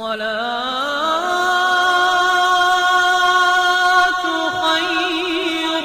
الصلاة خير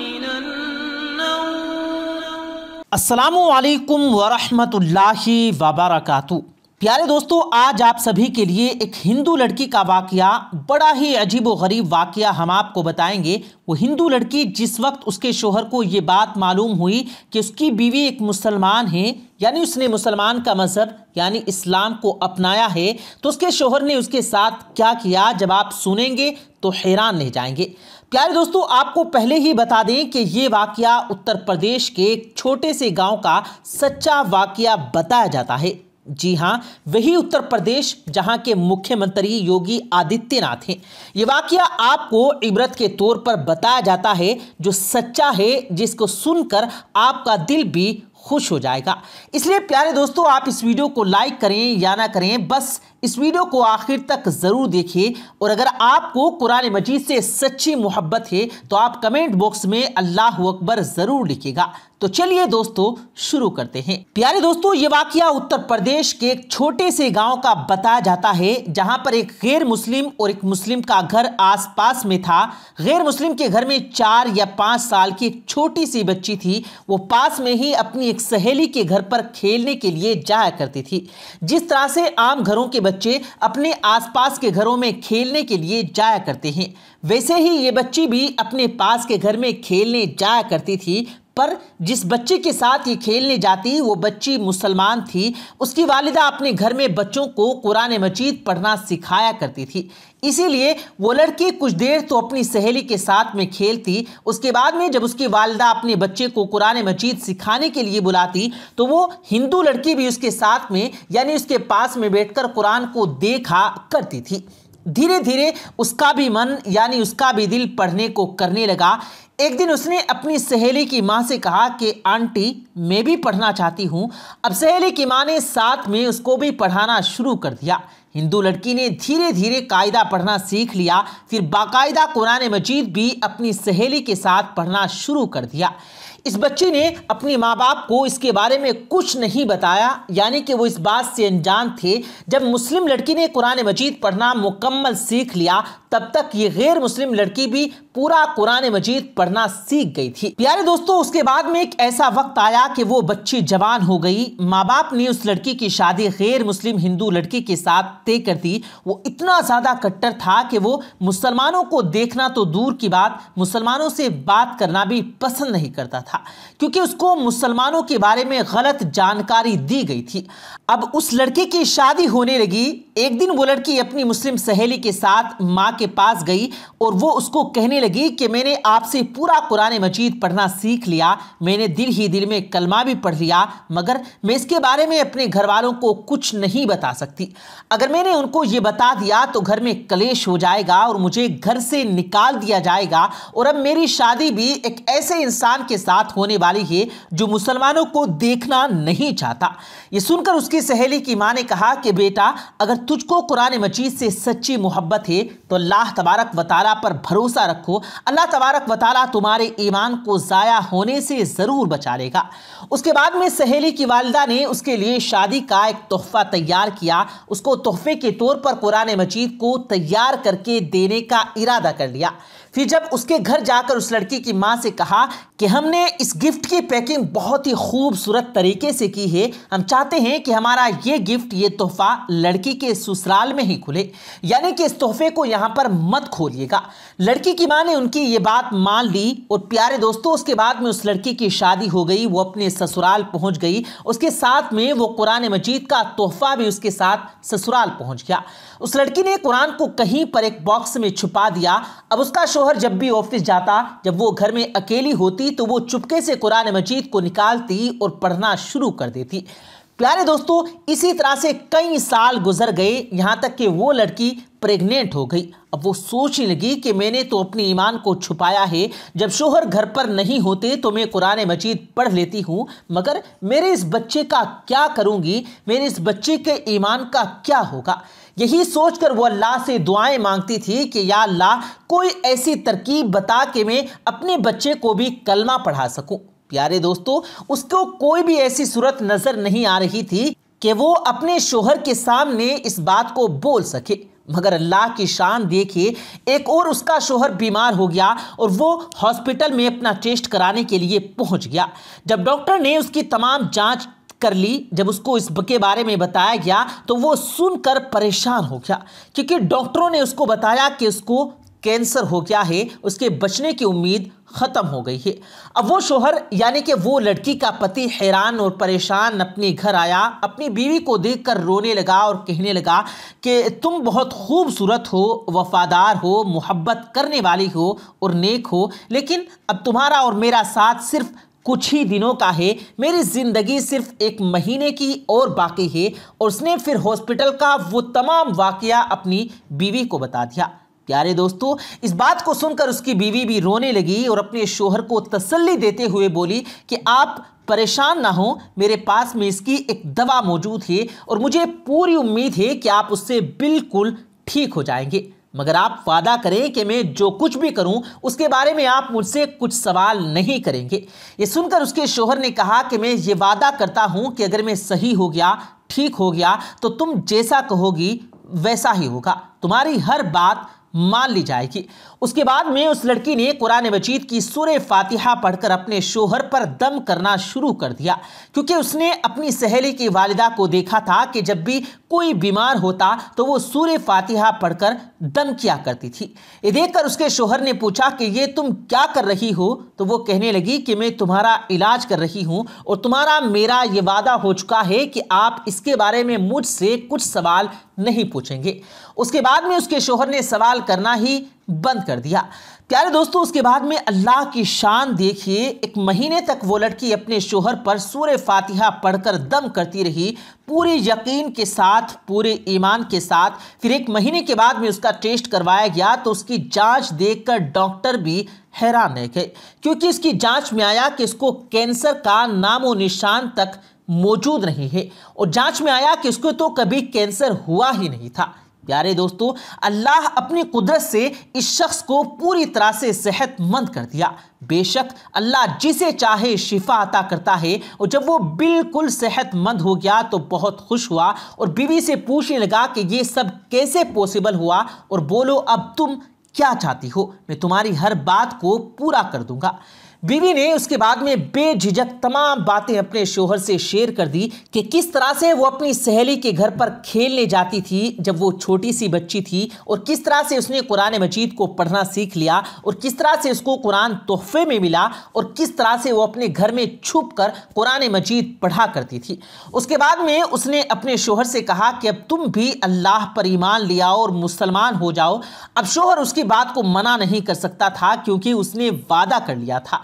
من النوم السلام عليكم ورحمة الله وبركاته प्यारे दोस्तों आज आप सभी के लिए एक हिंदू लड़की का वाकया बड़ा ही अजीब व गरीब वाकया हम आपको बताएंगे वो हिंदू लड़की जिस वक्त उसके शोहर को ये बात मालूम हुई कि उसकी बीवी एक मुसलमान है यानी उसने मुसलमान का मज़हब यानी इस्लाम को अपनाया है तो उसके शोहर ने उसके साथ क्या किया जब आप सुनेंगे तो हैरान रह जाएंगे प्यारे दोस्तों आपको पहले ही बता दें कि ये वाकया उत्तर प्रदेश के एक छोटे से गांव का सच्चा वाकया बताया जाता है जी हां वही उत्तर प्रदेश जहां के मुख्यमंत्री योगी आदित्यनाथ हैं ये वाक्य आपको इबरत के तौर पर बताया जाता है जो सच्चा है जिसको सुनकर आपका दिल भी खुश हो जाएगा इसलिए प्यारे दोस्तों आप इस वीडियो को लाइक करें या ना करें बस इस वीडियो को आखिर तक ज़रूर देखिए और अगर आपको कुरान मजीद से सच्ची मोहब्बत है तो आप कमेंट बॉक्स में अल्लाह अकबर ज़रूर लिखेगा तो चलिए दोस्तों शुरू करते हैं प्यारे दोस्तों ये वाक्य उत्तर प्रदेश के एक छोटे से गांव का बताया जाता है जहां पर एक गैर मुस्लिम और एक मुस्लिम का घर आसपास में था गैर मुस्लिम के घर में चार या पांच साल की एक छोटी सी बच्ची थी वो पास में ही अपनी एक सहेली के घर पर खेलने के लिए जाया करती थी जिस तरह से आम घरों के बच्चे अपने आसपास के घरों में खेलने के लिए जाया करते हैं वैसे ही ये बच्ची भी अपने पास के घर में खेलने जाया करती थी पर जिस बच्चे के साथ ये खेलने जाती वो बच्ची मुसलमान थी उसकी वालिदा अपने घर में बच्चों को कुरान मजीद पढ़ना सिखाया करती थी इसीलिए वो लड़की कुछ देर तो अपनी सहेली के साथ में खेलती उसके बाद में जब उसकी वालदा अपने बच्चे को कुरान मजीद सिखाने के लिए बुलाती तो वो हिंदू लड़की भी उसके साथ में यानी उसके पास में बैठकर कुरान को देखा करती थी धीरे धीरे उसका भी मन यानी उसका भी दिल पढ़ने को करने लगा एक दिन उसने अपनी सहेली की माँ से कहा कि आंटी मैं भी पढ़ना चाहती हूँ अब सहेली की माँ ने साथ में उसको भी पढ़ाना शुरू कर दिया हिंदू लड़की ने धीरे धीरे कायदा पढ़ना सीख लिया फिर बाकायदा कुरान मजीद भी अपनी सहेली के साथ पढ़ना शुरू कर दिया इस बच्ची ने अपने माँ बाप को इसके बारे में कुछ नहीं बताया यानी कि वो इस बात से अनजान थे जब मुस्लिम लड़की ने कुरान मजीद पढ़ना मुकम्मल सीख लिया तब तक ये गैर मुस्लिम लड़की भी पूरा कुरान मजीद पढ़ना सीख गई थी प्यारे दोस्तों उसके बाद में एक ऐसा वक्त आया कि वो बच्ची जवान हो गई माँ बाप ने उस लड़की की शादी गैर मुस्लिम हिंदू लड़की के साथ तय कर दी वो इतना ज़्यादा कट्टर था कि वो मुसलमानों को देखना तो दूर की बात मुसलमानों से बात करना भी पसंद नहीं करता था क्योंकि उसको मुसलमानों के बारे में गलत जानकारी दी गई थी अब उस लड़की की शादी होने लगी एक दिन वो लड़की अपनी मुस्लिम सहेली के साथ माँ के पास गई और वो उसको कहने लगी कि मैंने आपसे पूरा कुरान मजीद पढ़ना सीख लिया मैंने दिल ही दिल में कलमा भी पढ़ लिया मगर मैं इसके बारे में अपने घर वालों को कुछ नहीं बता सकती अगर मैंने उनको ये बता दिया तो घर में कलेश हो जाएगा और मुझे घर से निकाल दिया जाएगा और अब मेरी शादी भी एक ऐसे इंसान के साथ होने वाली है जो मुसलमानों को देखना नहीं चाहता ये सुनकर उसकी सहेली की माँ ने कहा कि बेटा अगर तुझको कुरान मजीद से सच्ची मोहब्बत है तो अल्लाह तबारक वताला पर भरोसा रखो अल्लाह तबारक वताला तुम्हारे ईमान को ज़ाया होने से ज़रूर बचा लेगा उसके बाद में सहेली की वालदा ने उसके लिए शादी का एक तोहफ़ा तैयार किया उसको तोहफ़े के तौर पर कुरान मजीद को तैयार करके देने का इरादा कर लिया फिर जब उसके घर जाकर उस लड़की की माँ से कहा कि हमने इस गिफ्ट की पैकिंग बहुत ही खूबसूरत तरीके से की है हम चाहते हैं कि हमारा ये गिफ्ट ये तोहफा लड़की के ससुराल में ही खुले यानी कि इस तोहफे को यहाँ पर मत खोलिएगा लड़की की माँ ने उनकी ये बात मान ली और प्यारे दोस्तों उसके बाद में उस लड़की की शादी हो गई वो अपने ससुराल पहुँच गई उसके साथ में वो कुरान मजीद का तोहफा भी उसके साथ ससुराल पहुँच गया उस लड़की ने कुरान को कहीं पर एक बॉक्स में छुपा दिया अब उसका शोहर जब भी ऑफिस जाता जब वो घर में अकेली होती तो वो चुपके से कुरान मजीद को निकालती और पढ़ना शुरू कर देती प्यारे दोस्तों इसी तरह से कई साल गुजर गए यहाँ तक कि वो लड़की प्रेग्नेंट हो गई अब वो सोचने लगी कि मैंने तो अपने ईमान को छुपाया है जब शोहर घर पर नहीं होते तो मैं कुरान मजीद पढ़ लेती हूँ मगर मेरे इस बच्चे का क्या करूँगी मेरे इस बच्चे के ईमान का क्या होगा यही सोचकर वो अल्लाह से दुआएं मांगती थी कि या अल्लाह कोई ऐसी तरकीब बता के मैं अपने बच्चे को भी कलमा पढ़ा सकूं प्यारे दोस्तों उसको कोई भी ऐसी सूरत नज़र नहीं आ रही थी कि वो अपने शोहर के सामने इस बात को बोल सके मगर अल्लाह की शान देखिए एक और उसका शोहर बीमार हो गया और वो हॉस्पिटल में अपना टेस्ट कराने के लिए पहुंच गया जब डॉक्टर ने उसकी तमाम जांच कर ली जब उसको इस के बारे में बताया गया तो वो सुनकर परेशान हो गया क्योंकि डॉक्टरों ने उसको बताया कि उसको कैंसर हो गया है उसके बचने की उम्मीद ख़त्म हो गई है अब वो शोहर यानी कि वो लड़की का पति हैरान और परेशान अपने घर आया अपनी बीवी को देखकर रोने लगा और कहने लगा कि तुम बहुत खूबसूरत हो वफादार हो मोहब्बत करने वाली हो और नेक हो लेकिन अब तुम्हारा और मेरा साथ सिर्फ़ कुछ ही दिनों का है मेरी ज़िंदगी सिर्फ एक महीने की और बाकी है और उसने फिर हॉस्पिटल का वो तमाम वाक़ अपनी बीवी को बता दिया प्यारे दोस्तों इस बात को सुनकर उसकी बीवी भी रोने लगी और अपने शोहर को तसल्ली देते हुए बोली कि आप परेशान ना हो मेरे पास में इसकी एक दवा मौजूद है और मुझे पूरी उम्मीद है कि आप उससे बिल्कुल ठीक हो जाएंगे मगर आप वादा करें कि मैं जो कुछ भी करूं उसके बारे में आप मुझसे कुछ सवाल नहीं करेंगे ये सुनकर उसके शोहर ने कहा कि मैं ये वादा करता हूं कि अगर मैं सही हो गया ठीक हो गया तो तुम जैसा कहोगी वैसा ही होगा तुम्हारी हर बात मान ली जाएगी उसके बाद में उस लड़की ने कुरान मजीद की सुर फातिहा पढ़कर अपने शोहर पर दम करना शुरू कर दिया क्योंकि उसने अपनी सहेली की वालिदा को देखा था कि जब भी कोई बीमार होता तो वो सूर फातिहा पढ़कर दम किया करती थी ये देखकर उसके शोहर ने पूछा कि ये तुम क्या कर रही हो तो वो कहने लगी कि मैं तुम्हारा इलाज कर रही हूँ और तुम्हारा मेरा ये वादा हो चुका है कि आप इसके बारे में मुझसे कुछ सवाल नहीं पूछेंगे उसके बाद में उसके शोहर ने सवाल करना ही बंद कर दिया प्यारे दोस्तों उसके बाद में अल्लाह की शान देखिए एक महीने तक वो लड़की अपने शोहर पर सूर्य फातिहा पढ़कर दम करती रही पूरे यकीन के साथ पूरे ईमान के साथ फिर एक महीने के बाद में उसका टेस्ट करवाया गया तो उसकी जांच देखकर डॉक्टर भी हैरान रह गए क्योंकि उसकी जांच में आया कि इसको कैंसर का नामो निशान तक मौजूद नहीं है और जांच में आया कि उसको तो कभी कैंसर हुआ ही नहीं था प्यारे दोस्तों अल्लाह अपनी कुदरत से इस शख्स को पूरी तरह से सेहतमंद कर दिया बेशक अल्लाह जिसे चाहे शिफा अता करता है और जब वो बिल्कुल सेहतमंद हो गया तो बहुत खुश हुआ और बीवी से पूछने लगा कि ये सब कैसे पॉसिबल हुआ और बोलो अब तुम क्या चाहती हो मैं तुम्हारी हर बात को पूरा कर दूंगा बीवी ने उसके बाद में बेझिझक तमाम बातें अपने शोहर से शेयर कर दी कि किस तरह से वो अपनी सहेली के घर पर खेलने जाती थी जब वो छोटी सी बच्ची थी और किस तरह से उसने कुरान मजीद को पढ़ना सीख लिया और किस तरह से उसको कुरान तोहफे में मिला और किस तरह से वो अपने घर में छुप कर कुरान मजीद पढ़ा करती थी उसके बाद में उसने अपने शोहर से कहा कि अब तुम भी अल्लाह पर ईमान ले आओ और मुसलमान हो जाओ अब शोहर उसकी बात को मना नहीं कर सकता था क्योंकि उसने वादा कर लिया था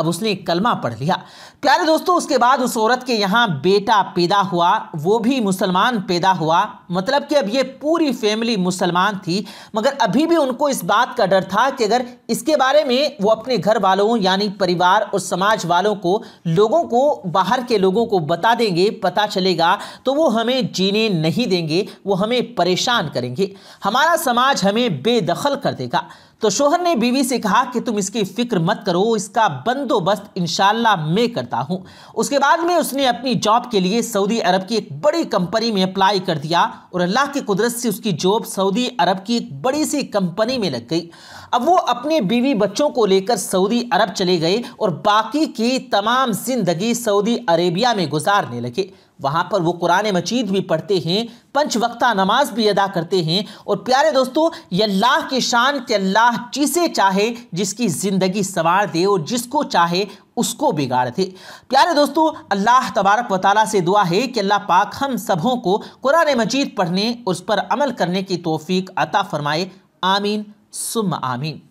अब उसने कलमा पढ़ लिया प्यारे दोस्तों उसके बाद उस औरत के यहाँ बेटा पैदा हुआ वो भी मुसलमान पैदा हुआ मतलब कि अब ये पूरी फैमिली मुसलमान थी मगर अभी भी उनको इस बात का डर था कि अगर इसके बारे में वो अपने घर वालों यानी परिवार और समाज वालों को लोगों को बाहर के लोगों को बता देंगे पता चलेगा तो वो हमें जीने नहीं देंगे वो हमें परेशान करेंगे हमारा समाज हमें बेदखल कर देगा तो शोहर ने बीवी से कहा कि तुम इसकी फ़िक्र मत करो इसका बंद बंदोबस्त इनशाला मैं करता हूँ उसके बाद में उसने अपनी जॉब के लिए सऊदी अरब की एक बड़ी कंपनी में अप्लाई कर दिया और अल्लाह की कुदरत से उसकी जॉब सऊदी अरब की एक बड़ी सी कंपनी में लग गई अब वो अपने बीवी बच्चों को लेकर सऊदी अरब चले गए और बाकी की तमाम जिंदगी सऊदी अरेबिया में गुजारने लगे वहाँ पर वो कुरान मजीद भी पढ़ते हैं पंच वक्ता नमाज भी अदा करते हैं और प्यारे दोस्तों ये अल्लाह की शान के अल्लाह जिसे चाहे जिसकी ज़िंदगी संवार दे और जिसको चाहे उसको बिगाड़ दे प्यारे दोस्तों अल्लाह तबारक व ताली से दुआ है कि अल्लाह पाक हम सबों को कुरान मजीद पढ़ने उस पर अमल करने की तोफ़ी अता फ़रमाए आमीन 苏姆阿敏。